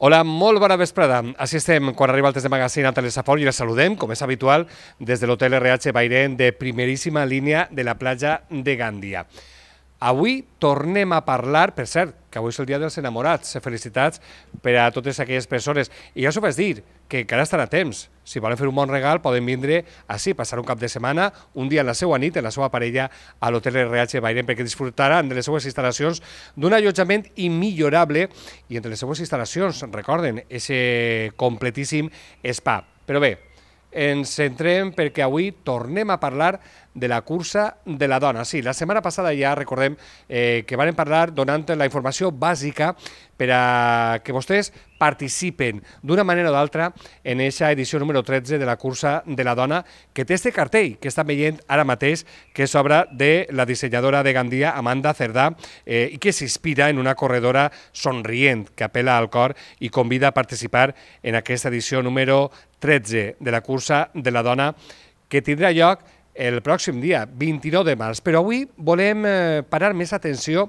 Hola, molt bona vesprada. Així estem quan arriba el test de magasin a Telesafon i les saludem, com és habitual, des de l'hotel RH Bairén de primeríssima línia de la platja de Gandia. Avui tornem a parlar, per cert, que avui és el dia dels enamorats. Felicitats per a totes aquelles persones. I ja us ho vaig dir, que encara estan a temps. Si volen fer un bon regal, poden vindre així, passar un cap de setmana, un dia en la seva nit, en la seva parella, a l'hotel RH Bairen, perquè disfrutaran de les seues instal·lacions d'un allotjament immillorable i entre les seues instal·lacions, recorden, ese completíssim spa. Però bé, ens centrem perquè avui tornem a parlar de la cursa de la dona. Sí, la setmana passada ja recordem eh, que varen parlar donant la informació bàsica per a que vostès participen d'una manera o d'altra en aquesta edició número 13 de la cursa de la dona, que té este cartell que està veient ara mateix, que és obra de la dissenyadora de Gandia, Amanda Cerdà, eh, i que s'inspira en una corredora somrient que apela al cor i convida a participar en aquesta edició número 13 de la cursa de la dona que tindrà lloc el pròxim dia, 29 de març. Però avui volem eh, parar més atenció,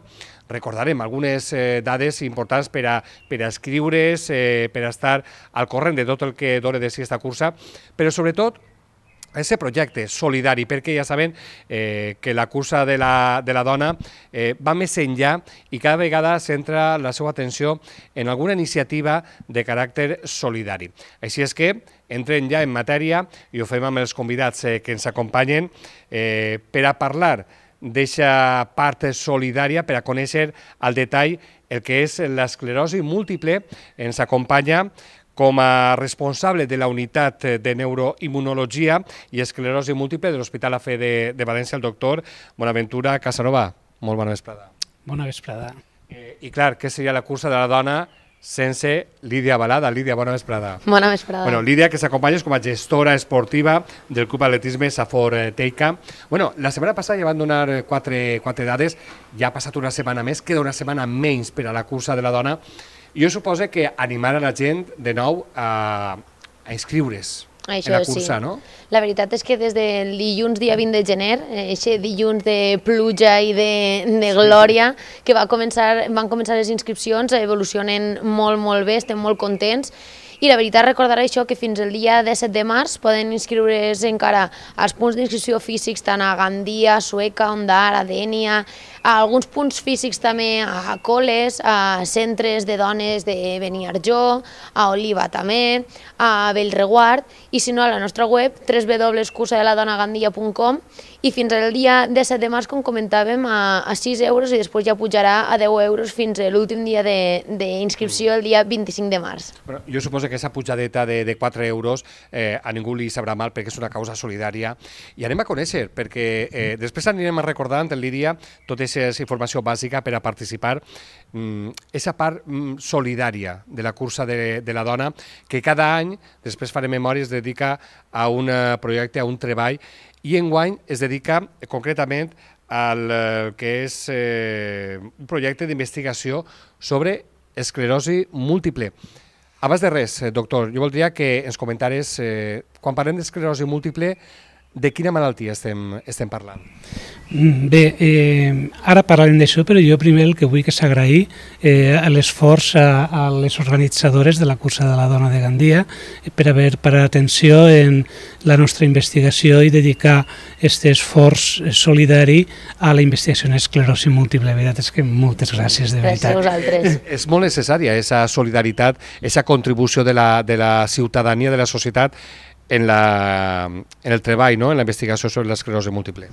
recordarem algunes eh, dades importants per a, per a escriure's, eh, per a estar al corrent de tot el que dóna de si aquesta cursa, però sobretot a aquest projecte solidari, perquè ja saben eh, que la cursa de la, de la dona eh, va més enllà i cada vegada centra la seva atenció en alguna iniciativa de caràcter solidari. Així és que entrem ja en matèria i ho fem amb els convidats eh, que ens acompanyen eh, per a parlar d'aquesta part solidària per a conèixer al detall el que és l'esclerosi múltiple. Ens acompanya com a responsable de la unitat de neuroimmunologia i esclerosi múltiple de l'Hospital AFE de, de València, el doctor Bonaventura Casanova. Molt bona vesprada. Bona vesprada. Eh, I clar, què seria la cursa de la dona sense Lídia Balada. Lídia, bona vesprada. Bona vesprada. Bueno, Lídia, que s'acompanyes com a gestora esportiva del Club Atletisme Safor eh, Teica. Bueno, la setmana passada ja van donar eh, quatre, quatre dades, ja ha passat una setmana més, queda una setmana menys per a la cursa de la dona jo suposo que animar a la gent, de nou, a, a inscriure's. Això, en la cursa, sí. no? La veritat és que des del dilluns, dia 20 de gener, aquest eh, dilluns de pluja i de, de sí. glòria, que va començar, van començar les inscripcions, evolucionen molt, molt bé, estem molt contents, i la veritat recordar això que fins al dia 17 de març poden inscriure's encara als punts d'inscripció físics tant a Gandia, Sueca, Ondara, Dènia, a alguns punts físics també a Coles, a centres de dones de Beniarjó, a Oliva també, a Bellreguard i si no a la nostra web www.cursadeladonagandia.com, i fins al dia 17 de març, com comentàvem, a, a 6 euros i després ja pujarà a 10 euros fins a l'últim dia d'inscripció, el dia 25 de març. Bueno, jo suposo que aquesta pujadeta de, de 4 euros eh, a ningú li sabrà mal perquè és una causa solidària i anem a conèixer, perquè eh, després anirem a recordant, el Lídia, tota aquesta informació bàsica per a participar aquesta mm, part mm, solidària de la cursa de, de la dona que cada any, després farem memòries, dedica a un eh, projecte, a un treball i enguany es dedica concretament al eh, que és eh, un projecte d'investigació sobre esclerosi múltiple. Abans de res, eh, doctor, jo voldria que ens comentares, eh, quan parlem d'esclerosi múltiple, de quina malaltia estem, estem parlant? Mm, bé, eh, ara parlarem d'això, però jo primer el que vull que s'agrair eh, l'esforç a, a les organitzadores de la cursa de la dona de Gandia eh, per haver parat atenció en la nostra investigació i dedicar aquest esforç eh, solidari a la investigació en esclerosi múltiple. La veritat és que moltes gràcies, de veritat. Gràcies a És molt necessària aquesta solidaritat, aquesta contribució de la, de la ciutadania, de la societat, en, la, en el treball, no? en la investigació sobre l'esclerosi múltiple?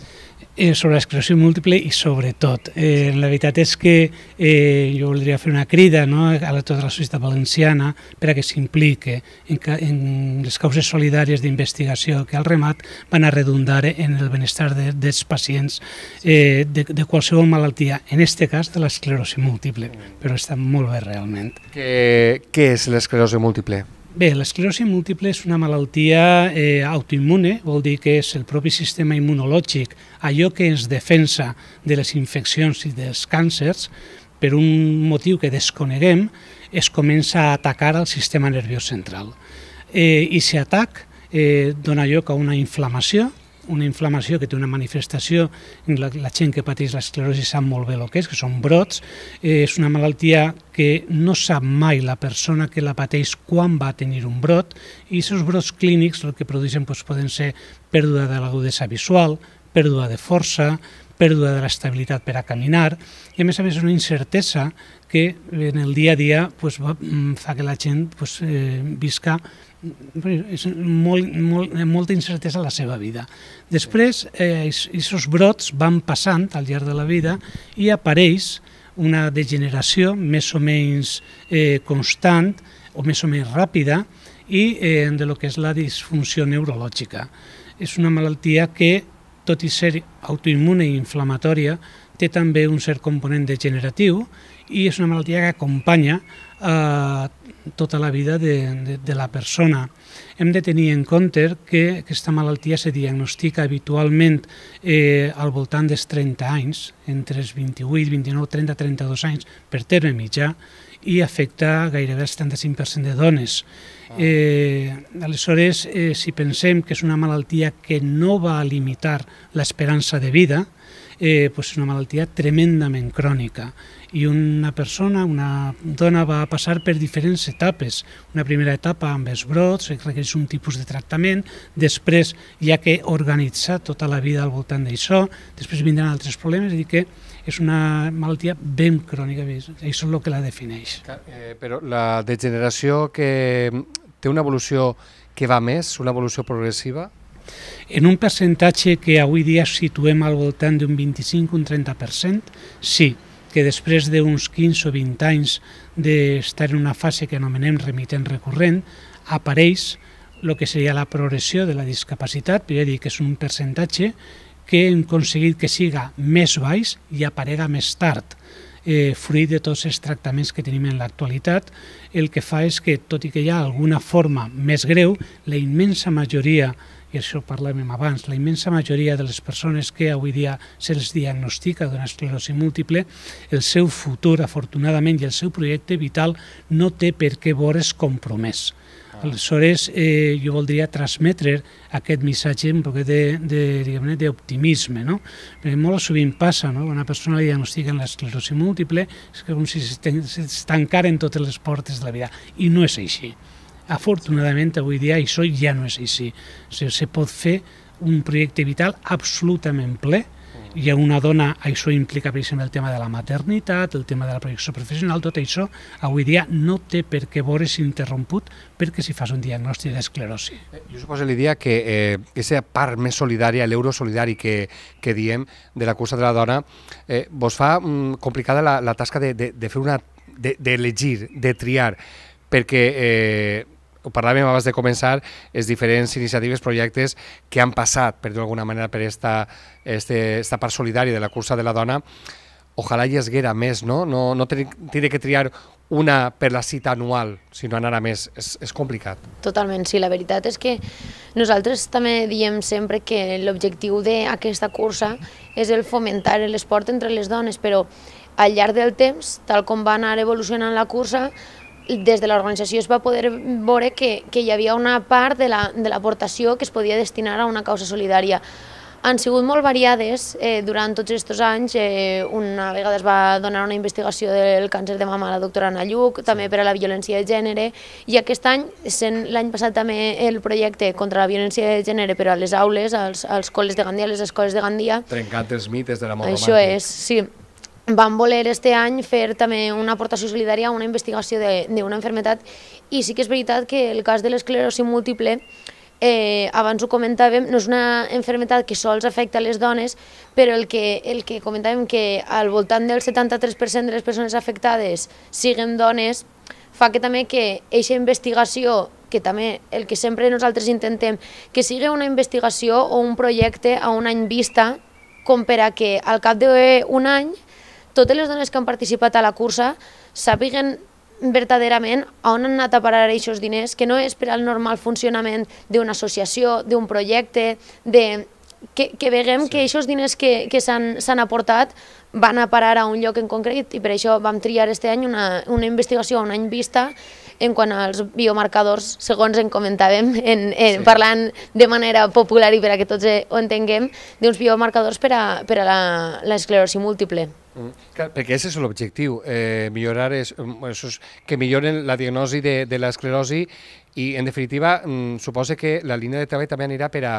Eh, sobre l'esclerosi múltiple i sobretot. Eh, la veritat és que eh, jo voldria fer una crida no? a la, tota la societat valenciana per a que s'implique en, en les causes solidàries d'investigació que al remat van a redundar en el benestar de, dels pacients eh, de, de qualsevol malaltia, en este cas de l'esclerosi múltiple, però està molt bé realment. Què, què és l'esclerosi múltiple? Bé, l'esclerosi múltiple és una malaltia eh, autoimmune, vol dir que és el propi sistema immunològic, allò que ens defensa de les infeccions i dels càncers, per un motiu que desconeguem, es comença a atacar el sistema nerviós central. Eh, I si atac eh, dona lloc a una inflamació una inflamació que té una manifestació, la, la gent que pateix l'esclerosi sap molt bé el que és, que són brots, eh, és una malaltia que no sap mai la persona que la pateix quan va tenir un brot, i aquests brots clínics el que produeixen doncs, poden ser pèrdua de l'agudesa visual, pèrdua de força, pèrdua de l'estabilitat per a caminar i a més a més una incertesa que en el dia a dia pues, mm, fa que la gent pues, eh, visca és molt, molt, eh, molta incertesa a la seva vida. Després, aquests eh, brots van passant al llarg de la vida i apareix una degeneració més o menys eh, constant o més o menys ràpida i eh, de lo que és la disfunció neurològica. És una malaltia que, tot i ser autoimmune i inflamatòria, té també un cert component degeneratiu i és una malaltia que acompanya eh, tota la vida de, de, de la persona. Hem de tenir en compte que aquesta malaltia se diagnostica habitualment eh, al voltant dels 30 anys, entre els 28, 29, 30, 32 anys, per terme mitjà, i afecta gairebé el 75% de dones. Ah. Eh, aleshores, eh, si pensem que és una malaltia que no va a limitar l'esperança de vida, eh, pues és una malaltia tremendament crònica i una persona, una dona va passar per diferents etapes. Una primera etapa amb els brots, requereix un tipus de tractament, després hi ha que organitzar tota la vida al voltant d'això, després vindran altres problemes, és dir que és una malaltia ben crònica, això és el que la defineix. Eh, però la degeneració que té una evolució que va més, una evolució progressiva? En un percentatge que avui dia situem al voltant d'un 25-30%, sí, que després d'uns 15 o 20 anys d'estar en una fase que anomenem remitent recurrent, apareix el que seria la progressió de la discapacitat, però dir que és un percentatge que hem aconseguit que siga més baix i aparega més tard eh, fruit de tots els tractaments que tenim en l'actualitat, el que fa és que, tot i que hi ha alguna forma més greu, la immensa majoria i això ho parlàvem abans, la immensa majoria de les persones que avui dia se'ls diagnostica d'una esclerosi múltiple, el seu futur, afortunadament, i el seu projecte vital no té per què veure's compromès. Ah. Aleshores, eh, jo voldria transmetre aquest missatge un poquet d'optimisme, no? Perquè molt sovint passa, no? Una persona li diagnostiquen l'esclerosi múltiple, és com si tancaren totes les portes de la vida, i no és així afortunadament avui dia això ja no és així. O sigui, se pot fer un projecte vital absolutament ple i a una dona això implica, per exemple, el tema de la maternitat, el tema de la projecció professional, tot això avui dia no té per què veure's interromput perquè si fas un diagnòstic d'esclerosi. Eh, jo suposo, Lídia, que eh, part més solidària, l'euro solidari que, que diem de la cursa de la dona, eh, vos fa mm, complicada la, la tasca de, de, de fer una... d'elegir, de, de triar, perquè eh, ho parlàvem abans de començar, les diferents iniciatives, projectes que han passat, per dir d'alguna manera, per esta, este, esta part solidària de la cursa de la dona, ojalà hi haguera més, no? No, no tindré que triar una per la cita anual, sinó anar a més, és, és complicat. Totalment, sí, la veritat és que nosaltres també diem sempre que l'objectiu d'aquesta cursa és el fomentar l'esport entre les dones, però al llarg del temps, tal com va anar evolucionant la cursa, des de l'organització es va poder veure que, que hi havia una part de l'aportació la, de que es podia destinar a una causa solidària. Han sigut molt variades eh, durant tots aquests anys. Eh, una vegada es va donar una investigació del càncer de mama a la doctora Ana Lluc, també per a la violència de gènere, i aquest any, sent l'any passat també el projecte contra la violència de gènere, però a les aules, als, als col·les de Gandia, a les escoles de Gandia... Trencat els mites de l'amor romàntic. Això és, sí van voler este any fer també una aportació solidària a una investigació d'una enfermetat i sí que és veritat que el cas de l'esclerosi múltiple eh, abans ho comentàvem, no és una enfermetat que sols afecta les dones, però el que, el que comentàvem que al voltant del 73% de les persones afectades siguen dones, fa que també que eixa investigació, que també el que sempre nosaltres intentem, que sigui una investigació o un projecte a un any vista, com per a que al cap d'un any totes les dones que han participat a la cursa sàpiguen verdaderament a on han anat a parar aquests diners, que no és per al normal funcionament d'una associació, d'un projecte, de que, que veguem sí. que aquests diners que, que s'han aportat van a parar a un lloc en concret i per això vam triar este any una, una investigació a un any vista en quant als biomarcadors, segons en comentàvem, en, en, sí. parlant de manera popular i per a que tots ho entenguem, d'uns biomarcadors per a, per a la, esclerosi múltiple. Mm. Clar, perquè aquest és l'objectiu, eh, millorar és, és, mm, que milloren la diagnosi de, de l'esclerosi i, en definitiva, mm, suposa que la línia de treball també anirà per a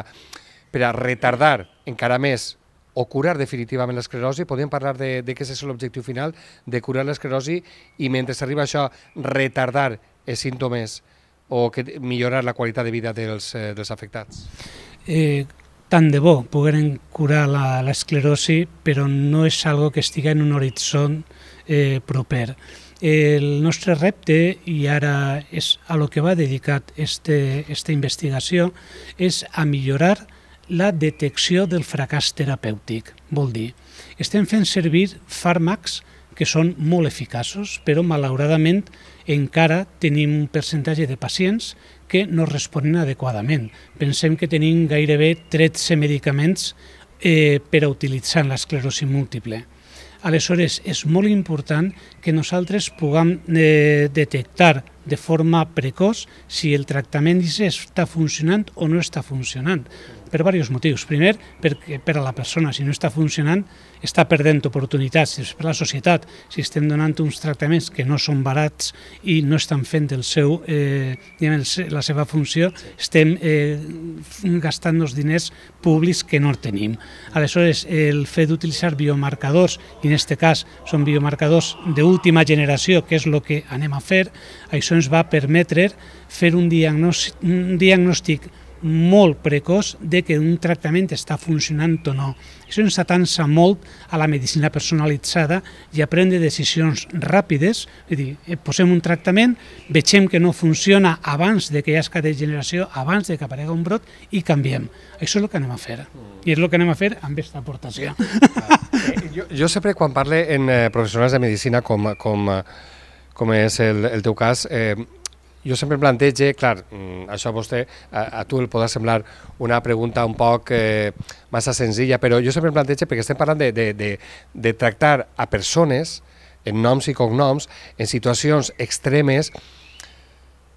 per a retardar encara més o curar definitivament l'esclerosi, podem parlar de, de què és l'objectiu final, de curar l'esclerosi i mentre s'arriba això, retardar els símptomes o que, millorar la qualitat de vida dels, eh, dels afectats? Eh, tant de bo pogueren curar l'esclerosi, però no és algo que estiga en un horitzó eh, proper. El nostre repte, i ara és a lo que va dedicat este, esta investigació, és a millorar la detecció del fracàs terapèutic. Vol dir, estem fent servir fàrmacs que són molt eficaços, però malauradament encara tenim un percentatge de pacients que no responen adequadament. Pensem que tenim gairebé 13 medicaments eh, per a utilitzar l'esclerosi múltiple. Aleshores, és molt important que nosaltres puguem eh, detectar de forma precoç si el tractament està funcionant o no està funcionant per diversos motius. Primer, perquè per a la persona, si no està funcionant, està perdent oportunitats. Si per la societat, si estem donant uns tractaments que no són barats i no estan fent el seu, eh, diguem, la seva funció, estem eh, gastant els diners públics que no tenim. Aleshores, el fet d'utilitzar biomarcadors, i en aquest cas són biomarcadors d'última generació, que és el que anem a fer, això ens va permetre fer un diagnòstic, un diagnòstic molt precoç de que un tractament està funcionant o no. Això ens atansa molt a la medicina personalitzada i a prendre decisions ràpides, és dir, eh, posem un tractament, vegem que no funciona abans de que hi hagi degeneració, abans de que aparegui un brot i canviem. Això és el que anem a fer. Mm. I és el que anem a fer amb aquesta aportació. Eh, jo, jo sempre quan parle en eh, professionals de medicina com, com, com és el, el teu cas, eh, jo sempre em plantege, clar, mm, això a vostè, a, a tu el podrà semblar una pregunta un poc eh, massa senzilla, però jo sempre em plantege, perquè estem parlant de, de, de, de tractar a persones en noms i cognoms, en situacions extremes,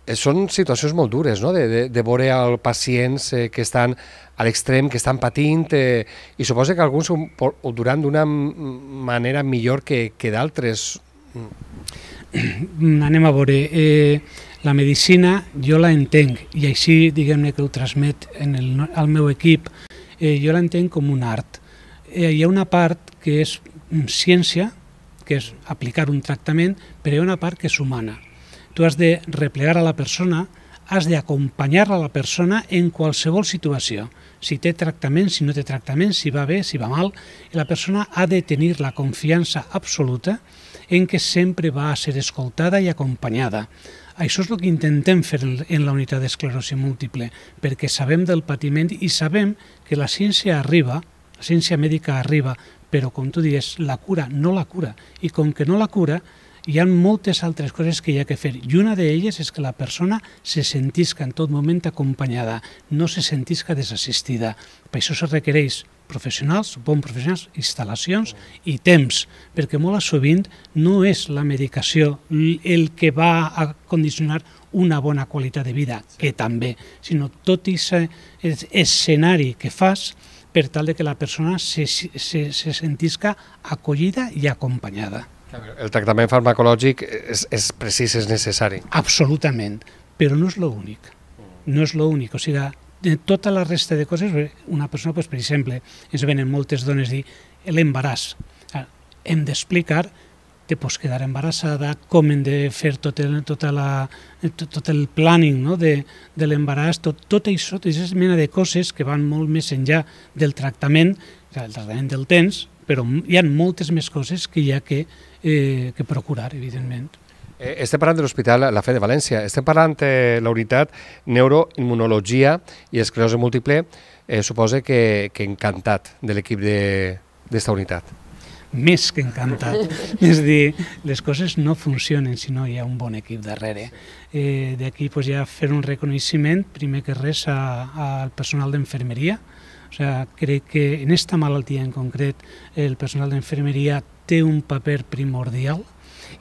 eh, són situacions molt dures, no? de, de, de veure els pacients eh, que estan a l'extrem, que estan patint, eh, i suposa que alguns ho, ho duran d'una manera millor que, que d'altres. Mm. Anem a veure. Eh, la medicina jo la entenc i així diguem-ne que ho transmet en el, al meu equip, eh, jo l'entenc com un art. Eh, hi ha una part que és mm, ciència, que és aplicar un tractament, però hi ha una part que és humana. Tu has de replegar a la persona, has d'acompanyar la persona en qualsevol situació. Si té tractament, si no té tractament, si va bé, si va mal, la persona ha de tenir la confiança absoluta en que sempre va a ser escoltada i acompanyada. Això és el que intentem fer en la unitat d'esclerosi múltiple, perquè sabem del patiment i sabem que la ciència arriba, la ciència mèdica arriba, però com tu dius, la cura no la cura. I com que no la cura, hi ha moltes altres coses que hi ha que fer i una d'elles és que la persona se sentisca en tot moment acompanyada, no se sentisca desassistida. Per això se requereix professionals, bons professionals, instal·lacions i temps, perquè molt sovint no és la medicació el que va a condicionar una bona qualitat de vida, que també, sinó tot aquest escenari que fas per tal de que la persona se, se, se sentisca acollida i acompanyada. El tractament farmacològic és, és precís, és necessari. Absolutament, però no és l'únic. No és l'únic, o sigui, de tota la resta de coses, una persona, doncs, per exemple, ens venen moltes dones dir l'embaràs. Ah, hem d'explicar que pots quedar embarassada, com hem de fer tot el, tota la, tot, tot el planning no? de, de l'embaràs, tot, tot això, tot aquesta mena de coses que van molt més enllà del tractament, el tractament del temps, però hi ha moltes més coses que hi ha que, eh, que procurar, evidentment. Eh, estem parlant de l'Hospital La Fe de València, estem parlant, de la unitat, neuroimmunologia i esclerosi múltiple, eh, suposa que, que encantat de l'equip d'esta unitat. Més que encantat. És a dir, les coses no funcionen si no hi ha un bon equip darrere. Eh, D'aquí pues, ja fer un reconeixement, primer que res, al personal d'enfermeria. O sea, crec que en esta malaltia en concret el personal d'enfermeria té un paper primordial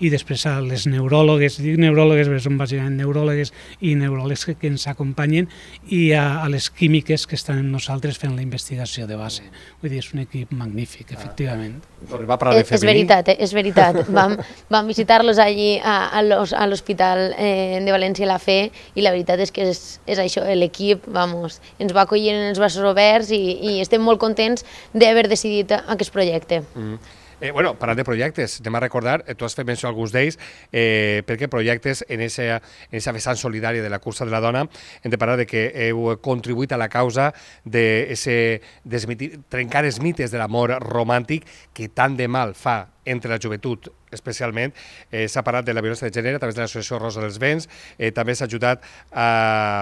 i després a les neuròlogues, dic neuròlogues perquè són bàsicament neuròlogues i neuròlegs que, que ens acompanyen i a, a les químiques que estan amb nosaltres fent la investigació de base. Vull dir, és un equip magnífic, ah, efectivament. Va eh, per eh, és, és veritat, eh? és veritat. Vam, vam visitar-los allí a, a l'Hospital eh, de València la Fe i la veritat és que és, és això, l'equip, vamos, ens va acollir en els braços oberts i, i estem molt contents d'haver decidit aquest projecte. Mm. Eh, bueno, parlant de projectes, anem a recordar, eh, tu has fet menció a alguns d'ells, eh, perquè projectes en esa, en esa vessant solidària de la cursa de la dona, hem de parlar de que heu contribuït a la causa de ese, desmitir, trencar els mites de l'amor romàntic que tant de mal fa entre la joventut especialment eh, s'ha parlat de la violència de gènere a través de l'associació Rosa dels Vents, eh, també s'ha ajudat a,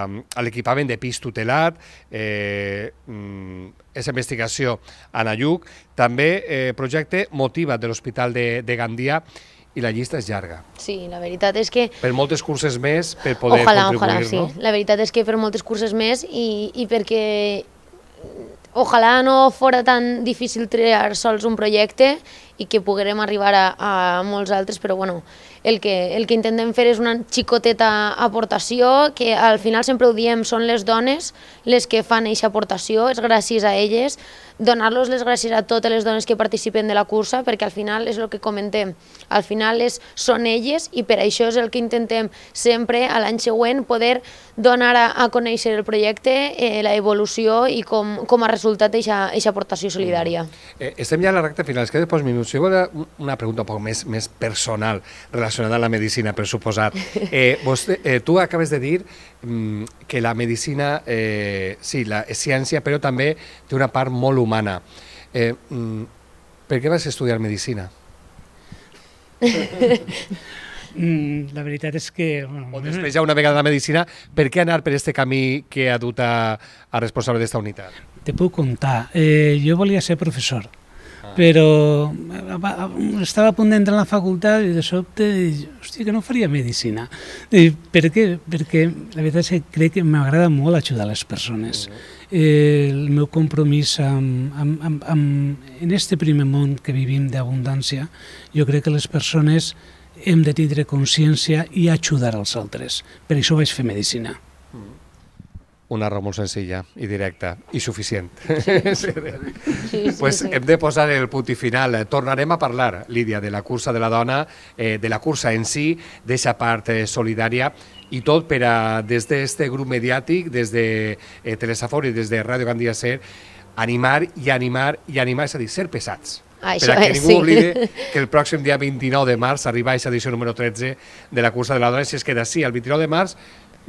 a l'equipament de pis tutelat, eh, mm, és investigació a Nayuc, també eh, projecte Motiva de l'Hospital de, de Gandia, i la llista és llarga. Sí, la veritat és que... Per moltes curses més, per poder ojalà, contribuir, ojalà, sí. no? La veritat és que per moltes curses més i, i perquè ojalà no fora tan difícil triar sols un projecte i que poguérem arribar a, a molts altres, però bueno, el que, el que intentem fer és una xicoteta aportació, que al final sempre ho diem, són les dones les que fan eixa aportació, és gràcies a elles, donar-los les gràcies a totes les dones que participen de la cursa, perquè al final és el que comentem, al final és, són elles i per això és el que intentem sempre a l'any següent poder donar a, a conèixer el projecte, eh, la evolució i com, com a resultat aquesta aportació solidària. Eh, estem ja a la recta final, és que després minuts. si volia una pregunta un poc més, més personal, relacionada relacionada a la medicina, per suposat. Eh, vos, eh, tu acabes de dir mm, que la medicina, eh, sí, la, ciència, però també té una part molt humana. Eh, mm, per què vas estudiar medicina? Mm, la veritat és que... Bueno, o després ja una vegada la medicina, per què anar per aquest camí que ha dut a, a responsable d'esta unitat? Te puc contar. Eh, jo volia ser professor però eh, eh, estava a punt d'entrar a la facultat i de sobte dic, hòstia, que no faria medicina. Dic, per què? Perquè la veritat és que crec que m'agrada molt ajudar les persones. Eh, el meu compromís amb, amb, amb, amb, en este primer món que vivim d'abundància, jo crec que les persones hem de tindre consciència i ajudar als altres. Per això vaig fer medicina una raó molt senzilla i directa i suficient. Sí, sí, sí, pues sí. hem de posar el punt i final. Eh, tornarem a parlar, Lídia, de la cursa de la dona, eh, de la cursa en si, d'aquesta part eh, solidària i tot per a, des d'aquest grup mediàtic, des de eh, Telesafor i des de Ràdio Gandia Ser, animar i animar i animar, és a dir, ser pesats. Això ah, per a que ningú sí. oblide que el pròxim dia 29 de març arriba a edició número 13 de la cursa de la dona, si es queda així, el 29 de març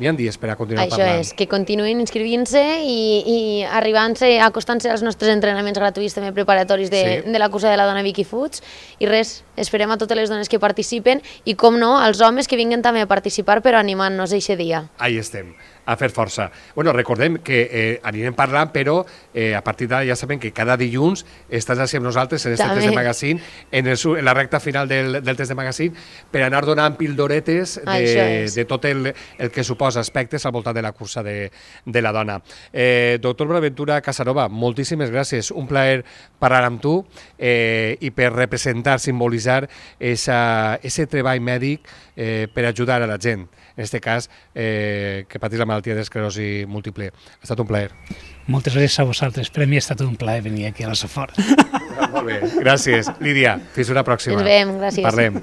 N'hi ha dies per a continuar Això parlant. Això és, que continuïn inscrivint-se i, i arribant-se, acostant-se als nostres entrenaments gratuïts també preparatoris de, sí. de la cursa de la dona Vicky Foods. I res, esperem a totes les dones que participen i, com no, als homes que vinguen també a participar però animant-nos aquest dia. Ahí estem a fer força. Bueno, recordem que eh, anirem parlant, però eh, a partir d'ara ja sabem que cada dilluns estàs així amb nosaltres en aquest test de magazine, en, el, en la recta final del, del test de magazine, per anar donant pildoretes de, de tot el, el que suposa dos aspectes al voltant de la cursa de, de la dona. Eh, doctor Bonaventura Casanova, moltíssimes gràcies. Un plaer parlar amb tu eh, i per representar, simbolitzar esa, ese treball mèdic eh, per ajudar a la gent, en aquest cas, eh, que patís la malaltia d'esclerosi múltiple. Ha estat un plaer. Moltes gràcies a vosaltres. Per a mi ha estat un plaer venir aquí a la Safor. Molt bé, gràcies. Lídia, fins una pròxima. Ens veiem, gràcies. Parlem.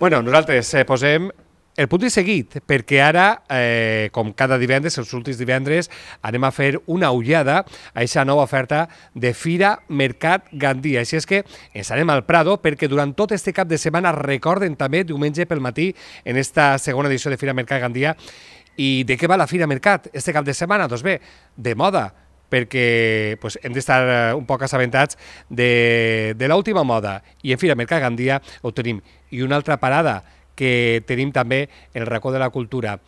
Bueno, nosaltres eh, posem el punt és seguit, perquè ara, eh, com cada divendres, els últims divendres, anem a fer una ullada a aquesta nova oferta de Fira Mercat Gandia. Així és que ens anem al Prado, perquè durant tot este cap de setmana recorden també diumenge pel matí en esta segona edició de Fira Mercat Gandia. I de què va la Fira Mercat este cap de setmana? Doncs bé, de moda, perquè pues, hem d'estar eh, un poc assabentats de, de l'última moda. I en Fira Mercat Gandia ho tenim. I una altra parada, que tenim també el racó de la cultura.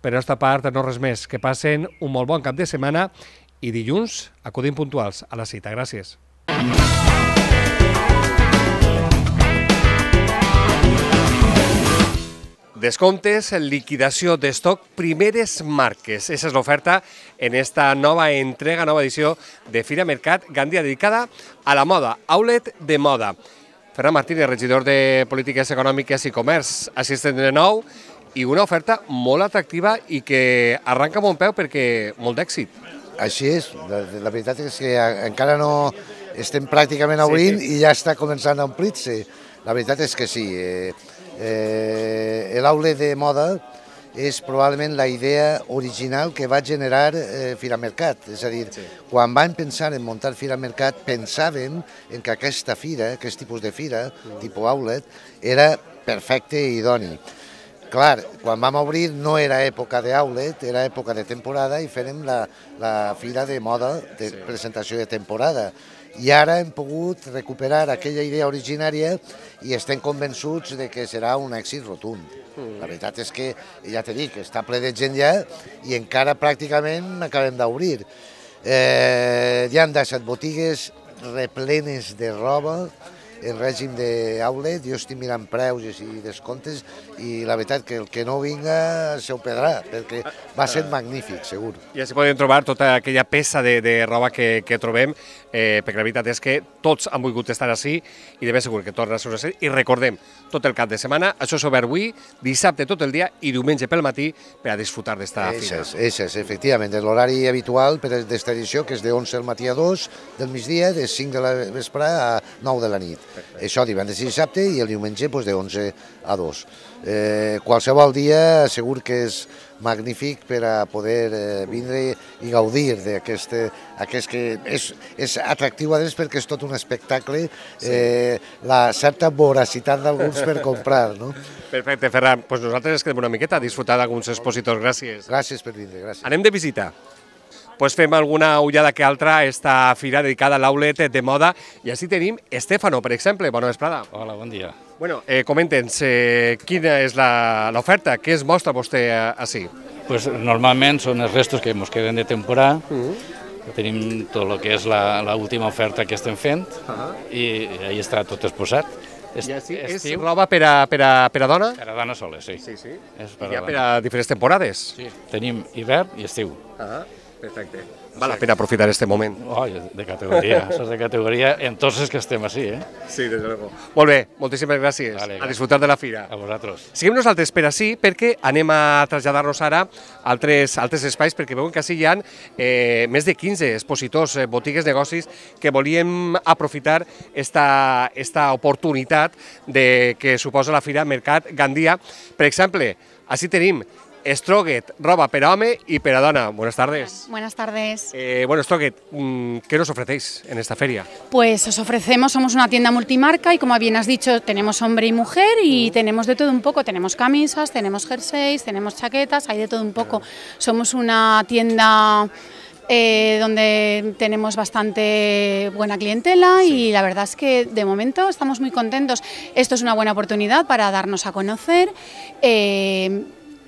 Per aquesta part, no res més. Que passen un molt bon cap de setmana i dilluns acudim puntuals a la cita. Gràcies. Descomptes, liquidació d'estoc, primeres marques. Esa és l'oferta en esta nova entrega, nova edició de Fira Mercat Gandia dedicada a la moda, outlet de moda. Ferran Martínez, regidor de Polítiques Econòmiques i Comerç, assistent de nou, i una oferta molt atractiva i que arranca un peu perquè molt d'èxit. Així és, la, la veritat és que encara no estem pràcticament obrint sí, sí. i ja està començant a omplir-se. La veritat és que sí, eh, eh, l'aulet de moda és probablement la idea original que va generar eh, Firamercat. És a dir, sí. quan vam pensar en muntar Firamercat, pensàvem en que aquesta fira, aquest tipus de fira, mm. tipus outlet, era perfecte i idoni. Clar, quan vam obrir no era època d'aulet, era època de temporada i fèrem la, la fira de moda de sí. presentació de temporada i ara hem pogut recuperar aquella idea originària i estem convençuts de que serà un èxit rotund. Mm. La veritat és que, ja t'he dit, està ple de gent ja i encara pràcticament acabem d'obrir. Eh, hi han deixat botigues replenes de roba, en règim d'outlet, jo estic mirant preus i descomptes, i la veritat que el que no vinga se ho perdrà, perquè va ser magnífic, segur. I així podem trobar tota aquella peça de, de roba que, que trobem, eh, perquè la veritat és que tots han volgut estar així i de ben segur que torna a ser així. I recordem, tot el cap de setmana, això és obert avui, dissabte tot el dia i diumenge pel matí per a disfrutar d'esta fira. Això és, efectivament, l'horari habitual per a d'esta edició, que és de 11 al matí a 2 del migdia, de 5 de la vespre a 9 de la nit. Perfecte. Això divendres i dissabte i el diumenge doncs, de 11 a 2. Eh, qualsevol dia segur que és magnífic per a poder eh, vindre i gaudir d'aquest aquest que és, és atractiu a més perquè és tot un espectacle, eh, sí. la certa voracitat d'alguns per comprar. No? Perfecte, Ferran. Pues doncs nosaltres ens quedem una miqueta a disfrutar d'alguns expositors. Gràcies. Gràcies per vindre, gràcies. Anem de visita pues fem alguna ullada que altra a esta fira dedicada a l'aulet de moda. I així tenim Estefano, per exemple. Bona vesprada. Hola, bon dia. Bueno, eh, comenta'ns, eh, quina és l'oferta? Què es mostra vostè eh, així? Pues normalment són els restos que ens queden de temporada, mm-hmm. uh -huh tenim tot el que és l'última oferta que estem fent uh -huh. i ahí està tot exposat. Est, I així és estiu. roba per a, per, a, per a dona? Per a dona sola, sí. sí, sí. És per I hi ha per a diferents temporades? Sí, tenim hivern i estiu. Uh -huh. Perfecte. Val la pena aprofitar este moment. Oh, de categoria, això és de categoria en tots els que estem així, eh? Sí, des de luego. Molt bé, moltíssimes gràcies. Vale, a disfrutar de la fira. A vosaltres. Seguim nosaltres per així perquè anem a traslladar-nos ara a altres, altres espais perquè veuen que així hi ha eh, més de 15 expositors, eh, botigues, negocis que volíem aprofitar esta, esta oportunitat de, que suposa la fira Mercat Gandia. Per exemple, així tenim Stroget, roba Perame y Peradana... Buenas tardes. Buenas tardes. Eh, bueno, Stroget, mm, ¿qué nos ofrecéis en esta feria? Pues os ofrecemos, somos una tienda multimarca y como bien has dicho, tenemos hombre y mujer y tenemos de todo un poco. Tenemos camisas, tenemos jerseys, tenemos chaquetas, hay de todo un poco. Somos una tienda... Eh, donde tenemos bastante buena clientela y la verdad es que de momento estamos muy contentos. Esto es una buena oportunidad para darnos a conocer. Eh,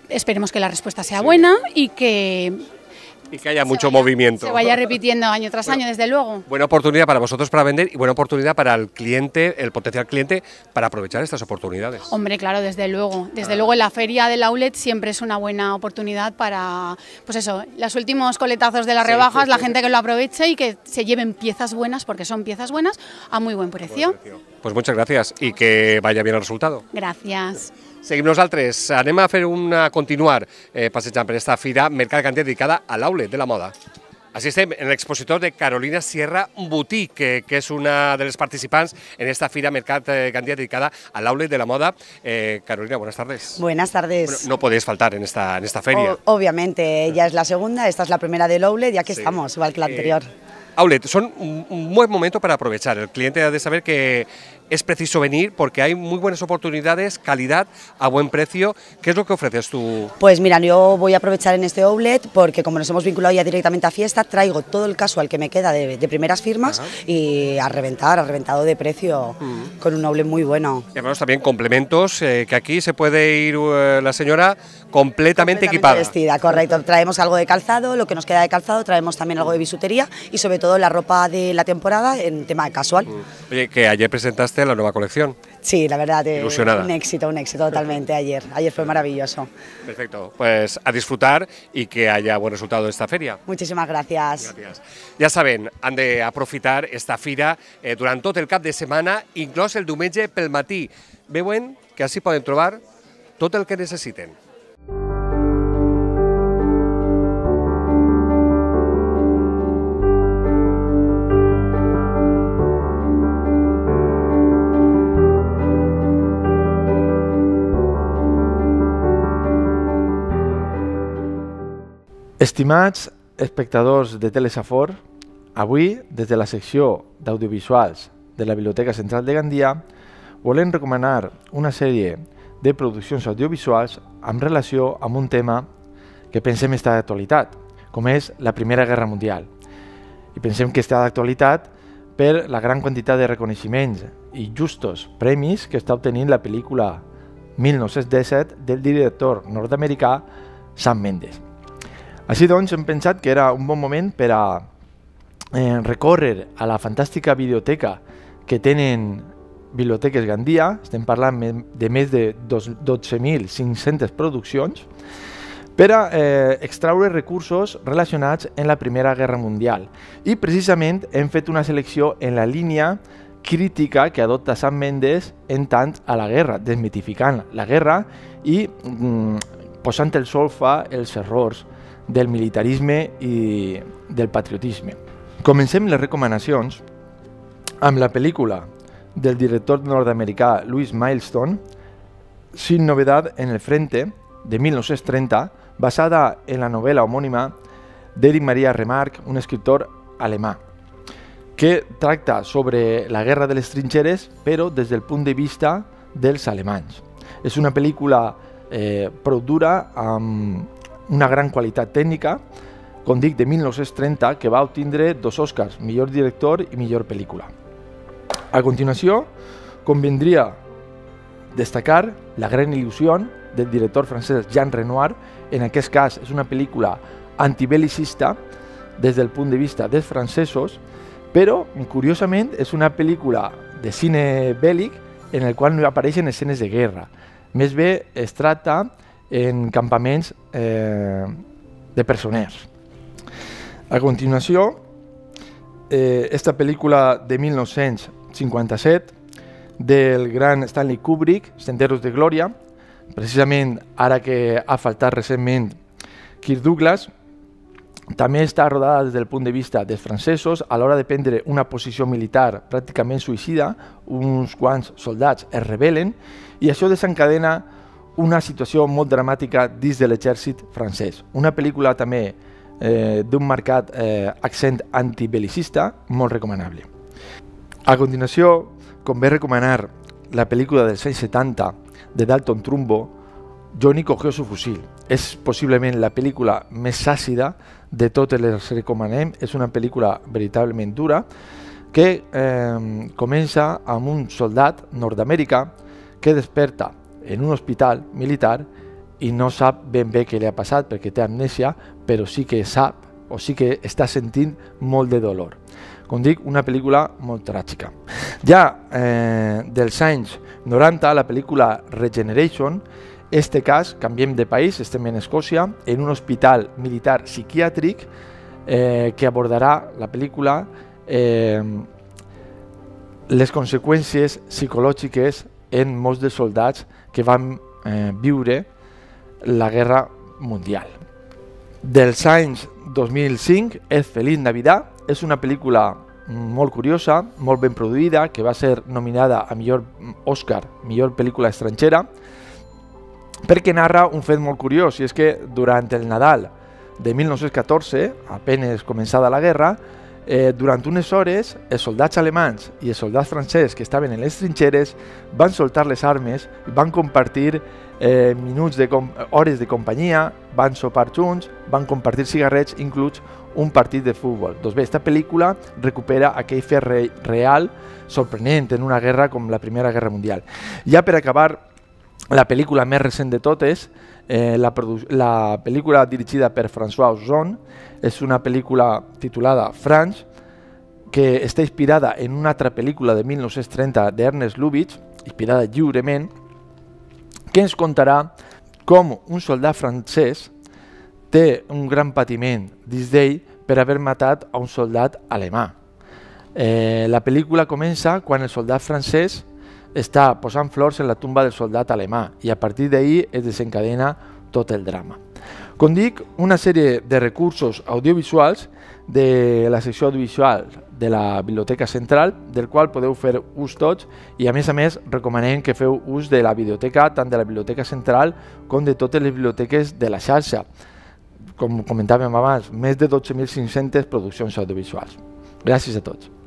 esperemos que la respuesta sea buena y que y que haya mucho movimiento. Se vaya repitiendo año tras año, desde luego. Buena oportunidad para vosotros para vender y buena oportunidad para el cliente, el potencial cliente, para aprovechar estas oportunidades. Hombre, claro, desde luego. Desde luego la feria del outlet siempre es una buena oportunidad para, pues eso, los últimos coletazos de las rebajas, la gente que lo aproveche y que se lleven piezas buenas, porque son piezas buenas, a muy Buen precio. Pues muchas gracias y que vaya bien el resultado. Gracias. Seguimos nosaltres. Anem a fer una, continuar eh, passejant per esta fira Mercat dedicada al l'Aule de la moda. es, en expositor de Carolina Sierra Boutique, que, es una de las participantes en esta fira Mercat Gandia eh, dedicada al l'Aule de la Moda. Eh, Carolina, buenas tardes. Buenas tardes. no podéis faltar en esta, en esta feria. obviamente, ya es la segunda, esta es la primera del Aule, ya que estamos, igual que la eh, anterior. Eh, son un buen momento para aprovechar. El cliente ha de saber que es preciso venir porque hay muy buenas oportunidades, calidad a buen precio. ¿Qué es lo que ofreces tú? Pues mira, yo voy a aprovechar en este outlet porque como nos hemos vinculado ya directamente a fiesta, traigo todo el casual que me queda de, primeras firmas y a reventar, a reventado de precio, mm. con un outlet muy bueno. Y además también complementos, eh, que aquí se puede ir eh, la señora completamente, equipada. vestida, correcto. Traemos algo de calzado, lo que nos queda de calzado, traemos también algo de bisutería y sobre todo la ropa de la temporada en tema casual. Mm. Oye, que ayer presentaste en la nueva colección. Sí, la verdad, eh, un éxito, un éxito totalmente ayer. Ayer fue maravilloso. Perfecto, pues a disfrutar y que haya buen resultado de esta feria. Muchísimas gracias. gracias. saben, han de aprovechar esta fira eh, durante todo el cap de semana, incluso el dumelle pel Ve buen que así pueden trobar todo el que necesiten Estimats espectadors de Telesafor, avui, des de la secció d'audiovisuals de la Biblioteca Central de Gandia, volem recomanar una sèrie de produccions audiovisuals amb relació amb un tema que pensem està d'actualitat, com és la Primera Guerra Mundial. I pensem que està d'actualitat per la gran quantitat de reconeixements i justos premis que està obtenint la pel·lícula 1917 del director nord-americà Sam Mendes. Així doncs, hem pensat que era un bon moment per a eh, recórrer a la fantàstica biblioteca que tenen Biblioteques Gandia, estem parlant de més de 12.500 produccions, per a eh, extraure recursos relacionats en la Primera Guerra Mundial. I precisament hem fet una selecció en la línia crítica que adopta Sant Mendes en tant a la guerra, desmitificant la guerra i mm, posant el solfa els errors del militarismo y del patriotismo. Comencemos las recomendaciones a la película del director norteamericano Luis Louis Milestone, Sin novedad en el frente, de 1930, basada en la novela homónima de Edith Maria Remarque, un escritor alemán, que trata sobre la guerra de los trincheres, pero desde el punto de vista dels alemanys. Es una película eh, dura, una gran qualitat tècnica, com dic, de 1930, que va obtindre dos Oscars, millor director i millor pel·lícula. A continuació, convindria destacar La gran il·lusió del director francès Jean Renoir. En aquest cas, és una pel·lícula antibel·licista des del punt de vista dels francesos, però, curiosament, és una pel·lícula de cine bèl·lic en el qual no apareixen escenes de guerra. Més bé es tracta en campaments eh, de presoners. A continuació, eh, esta pel·lícula de 1957 del gran Stanley Kubrick, Senderos de Glòria, precisament ara que ha faltat recentment Kirk Douglas, també està rodada des del punt de vista dels francesos a l'hora de prendre una posició militar pràcticament suïcida, uns quants soldats es rebel·len i això desencadena una situació molt dramàtica dins de l'exèrcit francès. Una pel·lícula també eh, d'un marcat eh, accent antibelicista molt recomanable. A continuació, convé recomanar la pel·lícula dels anys 70 de Dalton Trumbo, Johnny cogió su fusil. És possiblement la pel·lícula més àcida de totes les recomanem. És una pel·lícula veritablement dura que eh, comença amb un soldat nord-americà que desperta en un hospital militar i no sap ben bé què li ha passat perquè té amnèsia, però sí que sap o sí que està sentint molt de dolor. Com dic, una pel·lícula molt tràgica. Ja eh, dels anys 90, la pel·lícula Regeneration, este cas, canviem de país, estem en Escòcia, en un hospital militar psiquiàtric eh, que abordarà la pel·lícula eh, les conseqüències psicològiques en molts de soldats que van eh, viure la Guerra Mundial. Dels anys 2005 és Feliç Navidad, és una pel·lícula molt curiosa, molt ben produïda, que va ser nominada a millor Oscar, millor pel·lícula estrangera, perquè narra un fet molt curiós, i és que durant el Nadal de 1914, apenes començada la guerra, eh, durant unes hores, els soldats alemans i els soldats francès que estaven en les trinxeres van soltar les armes, van compartir eh, minuts de com hores de companyia, van sopar junts, van compartir cigarrets, inclús un partit de futbol. Doncs bé, aquesta pel·lícula recupera aquell fer re real sorprenent en una guerra com la Primera Guerra Mundial. Ja per acabar, la pel·lícula més recent de totes, Eh, la, la, película dirigida per François Ozon es una película titulada French, que està inspirada en una altra pel·lícula de 1930 d'Ernest Lubitsch, inspirada lliurement, que ens contarà com un soldat francès té un gran patiment dins d'ell per haver matat a un soldat alemà. Eh, la pel·lícula comença quan el soldat francès està posant flors en la tumba del soldat alemà i a partir d'ahir es desencadena tot el drama. Com dic, una sèrie de recursos audiovisuals de la secció audiovisual de la Biblioteca Central, del qual podeu fer ús tots i a més a més recomanem que feu ús de la biblioteca, tant de la Biblioteca Central com de totes les biblioteques de la xarxa. Com comentàvem abans, més de 12.500 produccions audiovisuals. Gràcies a tots.